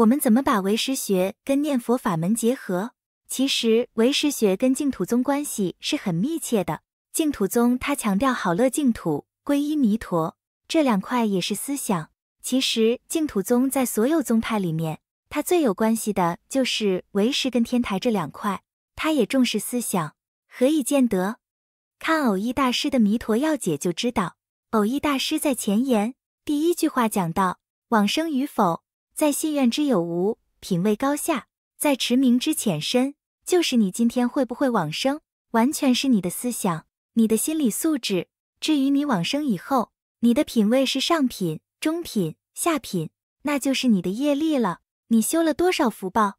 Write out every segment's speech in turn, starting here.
我们怎么把唯识学跟念佛法门结合？其实唯识学跟净土宗关系是很密切的。净土宗它强调好乐净土，皈依弥陀这两块也是思想。其实净土宗在所有宗派里面，它最有关系的就是唯识跟天台这两块，它也重视思想。何以见得？看偶一大师的《弥陀要解》就知道。偶一大师在前言第一句话讲到往生与否。在信愿之有无，品位高下，在持名之浅深，就是你今天会不会往生，完全是你的思想，你的心理素质。至于你往生以后，你的品位是上品、中品、下品，那就是你的业力了。你修了多少福报，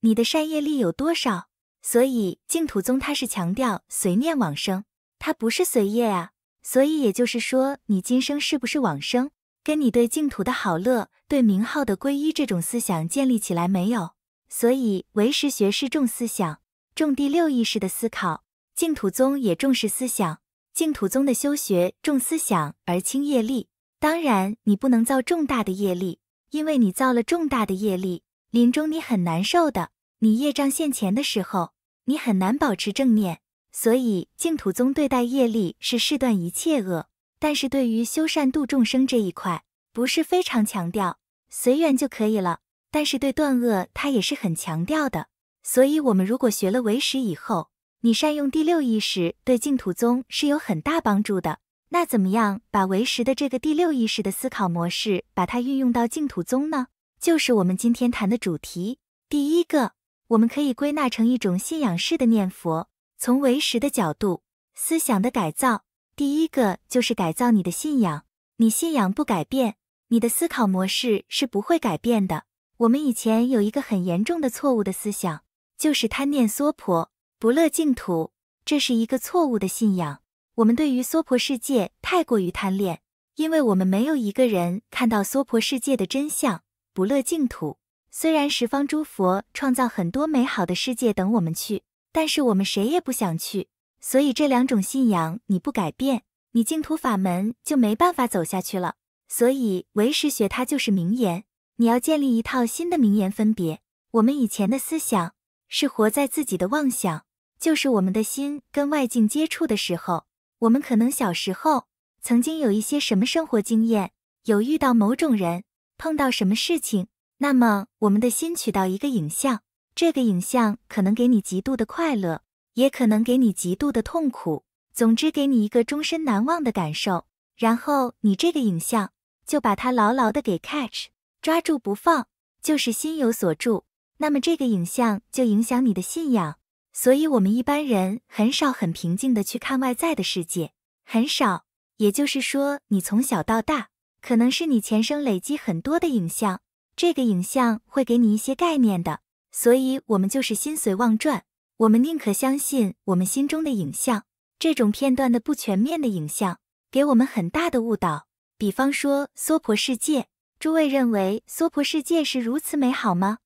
你的善业力有多少？所以净土宗它是强调随念往生，它不是随业啊。所以也就是说，你今生是不是往生？跟你对净土的好乐，对名号的皈依，这种思想建立起来没有？所以唯识学是重思想，重第六意识的思考。净土宗也重视思想，净土宗的修学重思想而轻业力。当然，你不能造重大的业力，因为你造了重大的业力，临终你很难受的。你业障现前的时候，你很难保持正念。所以净土宗对待业力是事断一切恶。但是对于修善度众生这一块，不是非常强调，随缘就可以了。但是对断恶，他也是很强调的。所以，我们如果学了唯识以后，你善用第六意识，对净土宗是有很大帮助的。那怎么样把唯识的这个第六意识的思考模式，把它运用到净土宗呢？就是我们今天谈的主题。第一个，我们可以归纳成一种信仰式的念佛，从唯识的角度，思想的改造。第一个就是改造你的信仰，你信仰不改变，你的思考模式是不会改变的。我们以前有一个很严重的错误的思想，就是贪念娑婆不乐净土，这是一个错误的信仰。我们对于娑婆世界太过于贪恋，因为我们没有一个人看到娑婆世界的真相。不乐净土，虽然十方诸佛创造很多美好的世界等我们去，但是我们谁也不想去。所以这两种信仰你不改变，你净土法门就没办法走下去了。所以唯识学它就是名言，你要建立一套新的名言分别。我们以前的思想是活在自己的妄想，就是我们的心跟外境接触的时候，我们可能小时候曾经有一些什么生活经验，有遇到某种人，碰到什么事情，那么我们的心取到一个影像，这个影像可能给你极度的快乐。也可能给你极度的痛苦，总之给你一个终身难忘的感受，然后你这个影像就把它牢牢的给 catch 抓住不放，就是心有所住，那么这个影像就影响你的信仰。所以，我们一般人很少很平静的去看外在的世界，很少。也就是说，你从小到大，可能是你前生累积很多的影像，这个影像会给你一些概念的，所以我们就是心随妄转。我们宁可相信我们心中的影像，这种片段的不全面的影像给我们很大的误导。比方说娑婆世界，诸位认为娑婆世界是如此美好吗？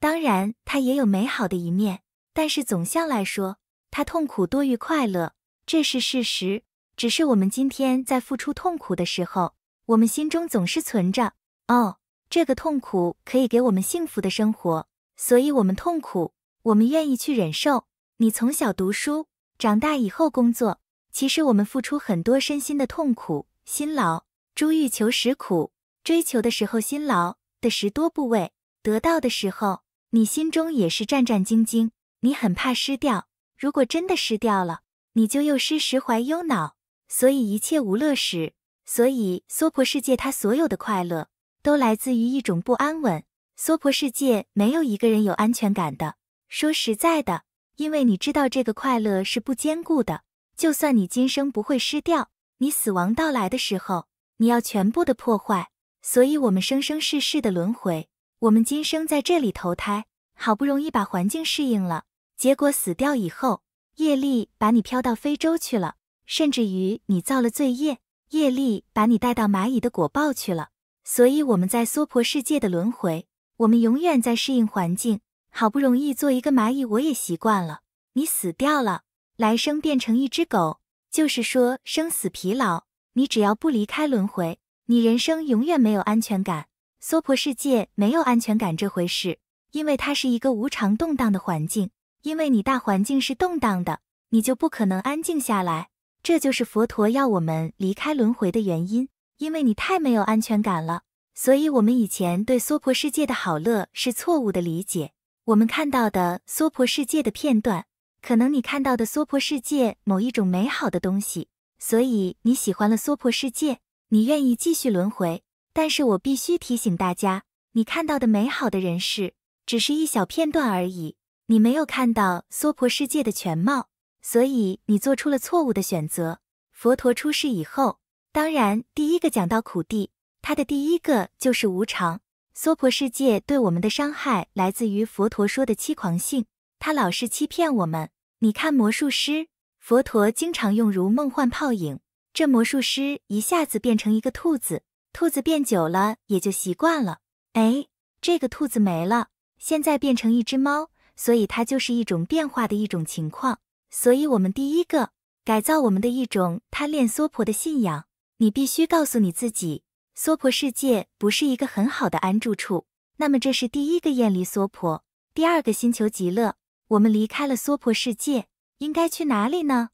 当然，它也有美好的一面，但是总向来说，它痛苦多于快乐，这是事实。只是我们今天在付出痛苦的时候，我们心中总是存着“哦，这个痛苦可以给我们幸福的生活”，所以我们痛苦。我们愿意去忍受。你从小读书，长大以后工作，其实我们付出很多身心的痛苦、辛劳。珠玉求实苦，追求的时候辛劳的十多部位，得到的时候你心中也是战战兢兢，你很怕失掉。如果真的失掉了，你就又失时怀忧恼。所以一切无乐时，所以娑婆世界它所有的快乐都来自于一种不安稳。娑婆世界没有一个人有安全感的。说实在的，因为你知道这个快乐是不坚固的，就算你今生不会失掉，你死亡到来的时候，你要全部的破坏。所以，我们生生世世的轮回，我们今生在这里投胎，好不容易把环境适应了，结果死掉以后，业力把你飘到非洲去了，甚至于你造了罪业，业力把你带到蚂蚁的果报去了。所以，我们在娑婆世界的轮回，我们永远在适应环境。好不容易做一个蚂蚁，我也习惯了。你死掉了，来生变成一只狗，就是说生死疲劳。你只要不离开轮回，你人生永远没有安全感。娑婆世界没有安全感这回事，因为它是一个无常动荡的环境。因为你大环境是动荡的，你就不可能安静下来。这就是佛陀要我们离开轮回的原因，因为你太没有安全感了。所以，我们以前对娑婆世界的好乐是错误的理解。我们看到的娑婆世界的片段，可能你看到的娑婆世界某一种美好的东西，所以你喜欢了娑婆世界，你愿意继续轮回。但是我必须提醒大家，你看到的美好的人世，只是一小片段而已，你没有看到娑婆世界的全貌，所以你做出了错误的选择。佛陀出世以后，当然第一个讲到苦地，他的第一个就是无常。娑婆世界对我们的伤害来自于佛陀说的欺狂性，他老是欺骗我们。你看魔术师，佛陀经常用如梦幻泡影，这魔术师一下子变成一个兔子，兔子变久了也就习惯了。哎，这个兔子没了，现在变成一只猫，所以它就是一种变化的一种情况。所以我们第一个改造我们的一种贪恋娑婆的信仰，你必须告诉你自己。娑婆世界不是一个很好的安住处，那么这是第一个厌离娑婆，第二个星球极乐。我们离开了娑婆世界，应该去哪里呢？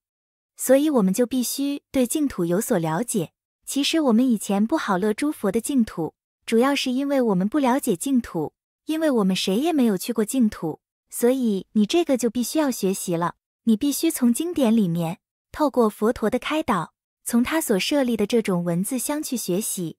所以我们就必须对净土有所了解。其实我们以前不好乐诸佛的净土，主要是因为我们不了解净土，因为我们谁也没有去过净土，所以你这个就必须要学习了。你必须从经典里面，透过佛陀的开导，从他所设立的这种文字相去学习。